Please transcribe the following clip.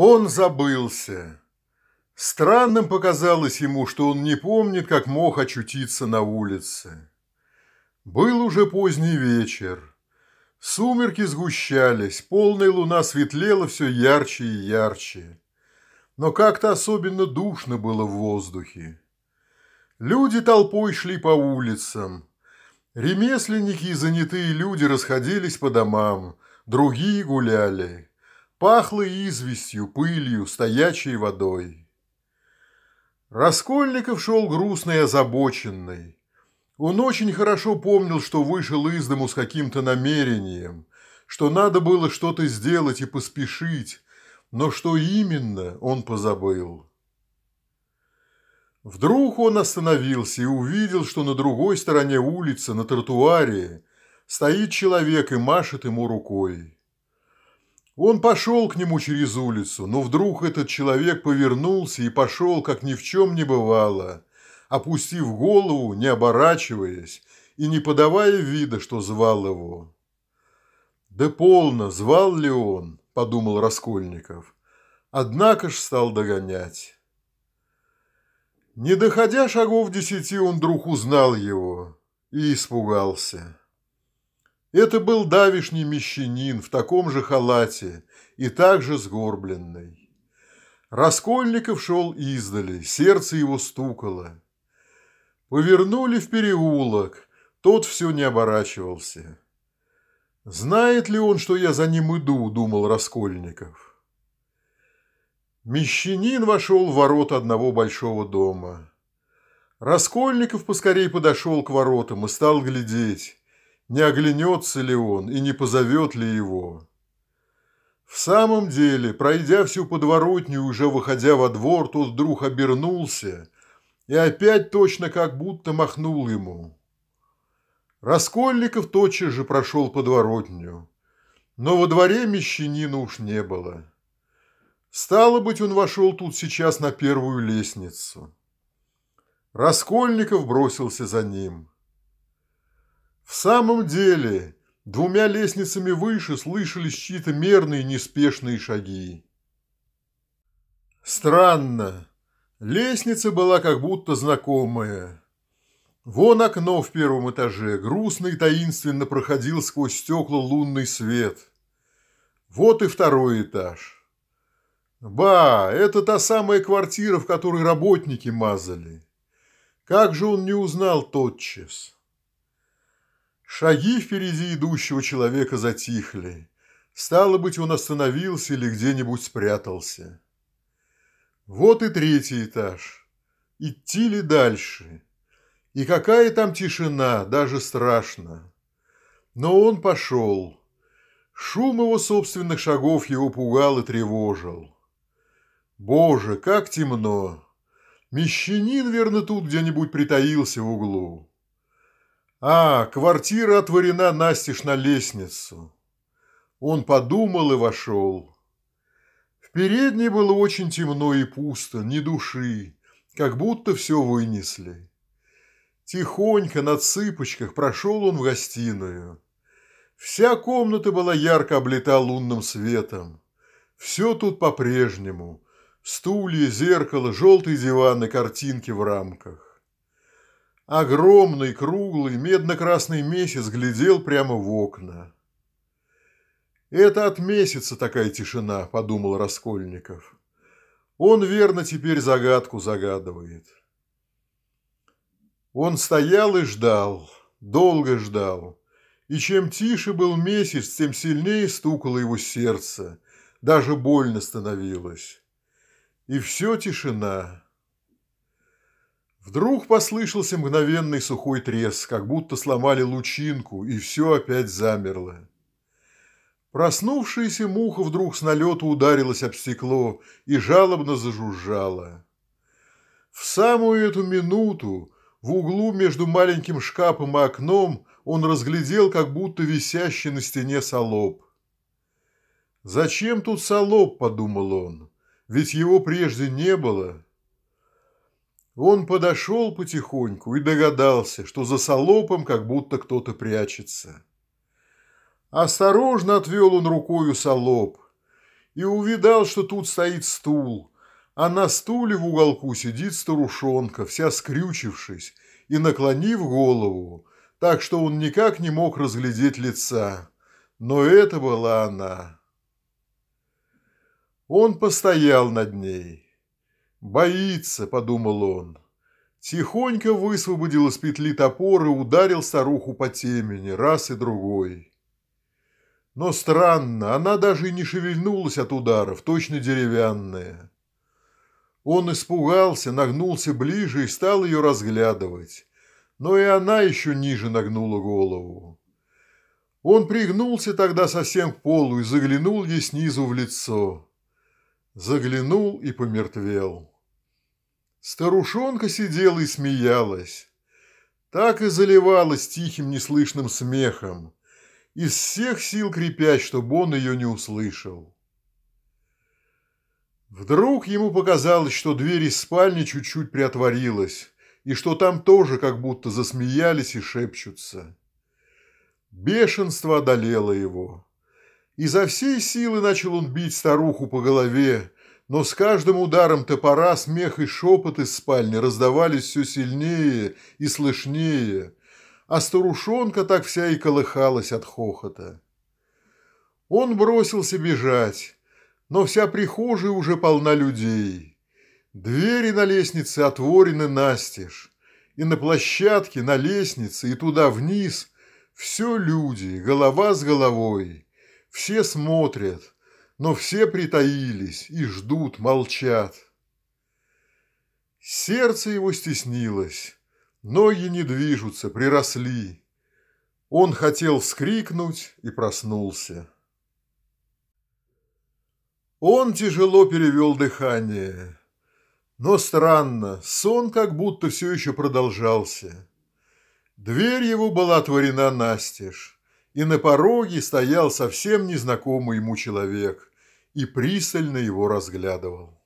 Он забылся. Странным показалось ему, что он не помнит, как мог очутиться на улице. Был уже поздний вечер. Сумерки сгущались, полная луна светлела все ярче и ярче. Но как-то особенно душно было в воздухе. Люди толпой шли по улицам. Ремесленники и занятые люди расходились по домам, другие гуляли. Пахло известью, пылью, стоячей водой. Раскольников шел грустный и озабоченный. Он очень хорошо помнил, что вышел из дому с каким-то намерением, что надо было что-то сделать и поспешить, но что именно он позабыл. Вдруг он остановился и увидел, что на другой стороне улицы, на тротуаре, стоит человек и машет ему рукой. Он пошел к нему через улицу, но вдруг этот человек повернулся и пошел, как ни в чем не бывало, опустив голову, не оборачиваясь и не подавая вида, что звал его. «Да полно, звал ли он?» – подумал Раскольников. Однако ж стал догонять. Не доходя шагов десяти, он вдруг узнал его и испугался. Это был давишний мещанин в таком же халате и также сгорбленный. Раскольников шел издали, сердце его стукало. Повернули в переулок, тот все не оборачивался. «Знает ли он, что я за ним иду?» – думал Раскольников. Мещанин вошел в ворота одного большого дома. Раскольников поскорей подошел к воротам и стал глядеть не оглянется ли он и не позовет ли его. В самом деле, пройдя всю подворотню, уже выходя во двор, тот вдруг обернулся и опять точно как будто махнул ему. Раскольников тотчас же прошел подворотню, но во дворе мещанина уж не было. Стало быть, он вошел тут сейчас на первую лестницу. Раскольников бросился за ним – в самом деле, двумя лестницами выше слышались чьи-то мерные неспешные шаги. Странно. Лестница была как будто знакомая. Вон окно в первом этаже, грустно и таинственно проходил сквозь стекла лунный свет. Вот и второй этаж. Ба, это та самая квартира, в которой работники мазали. Как же он не узнал тотчас? Шаги впереди идущего человека затихли. Стало быть, он остановился или где-нибудь спрятался. Вот и третий этаж. Идти ли дальше? И какая там тишина, даже страшно. Но он пошел. Шум его собственных шагов его пугал и тревожил. Боже, как темно! Мещанин, верно, тут где-нибудь притаился в углу. А, квартира отворена настежь на лестницу. Он подумал и вошел. В передней было очень темно и пусто, ни души, как будто все вынесли. Тихонько на цыпочках прошел он в гостиную. Вся комната была ярко облита лунным светом. Все тут по-прежнему. Стулья, зеркало, желтый диван и картинки в рамках. Огромный, круглый, медно-красный месяц глядел прямо в окна. «Это от месяца такая тишина», – подумал Раскольников. «Он верно теперь загадку загадывает». Он стоял и ждал, долго ждал. И чем тише был месяц, тем сильнее стукало его сердце, даже больно становилось. И все тишина. Вдруг послышался мгновенный сухой треск, как будто сломали лучинку, и все опять замерло. Проснувшаяся муха вдруг с налета ударилась об стекло и жалобно зажужжала. В самую эту минуту в углу между маленьким шкафом и окном он разглядел, как будто висящий на стене солоб. «Зачем тут солоб?» – подумал он. «Ведь его прежде не было». Он подошел потихоньку и догадался, что за солопом как будто кто-то прячется. Осторожно отвел он рукою солоп и увидал, что тут стоит стул, а на стуле в уголку сидит старушонка, вся скрючившись и наклонив голову, так что он никак не мог разглядеть лица. Но это была она. Он постоял над ней. «Боится», – подумал он. Тихонько высвободил из петли топор и ударил старуху по темени раз и другой. Но странно, она даже и не шевельнулась от ударов, точно деревянная. Он испугался, нагнулся ближе и стал ее разглядывать. Но и она еще ниже нагнула голову. Он пригнулся тогда совсем к полу и заглянул ей снизу в лицо заглянул и помертвел. Старушонка сидела и смеялась. Так и заливалась тихим неслышным смехом, из всех сил крепясь, чтобы он ее не услышал. Вдруг ему показалось, что дверь из спальни чуть-чуть приотворилась, и что там тоже как будто засмеялись и шепчутся. Бешенство одолело его. Изо всей силы начал он бить старуху по голове, но с каждым ударом топора смех и шепот из спальни раздавались все сильнее и слышнее, а старушонка так вся и колыхалась от хохота. Он бросился бежать, но вся прихожая уже полна людей. Двери на лестнице отворены настежь, и на площадке, на лестнице, и туда вниз – все люди, голова с головой. Все смотрят, но все притаились и ждут, молчат. Сердце его стеснилось, ноги не движутся, приросли. Он хотел вскрикнуть и проснулся. Он тяжело перевел дыхание. Но странно, сон как будто все еще продолжался. Дверь его была отворена настежь и на пороге стоял совсем незнакомый ему человек и пристально его разглядывал.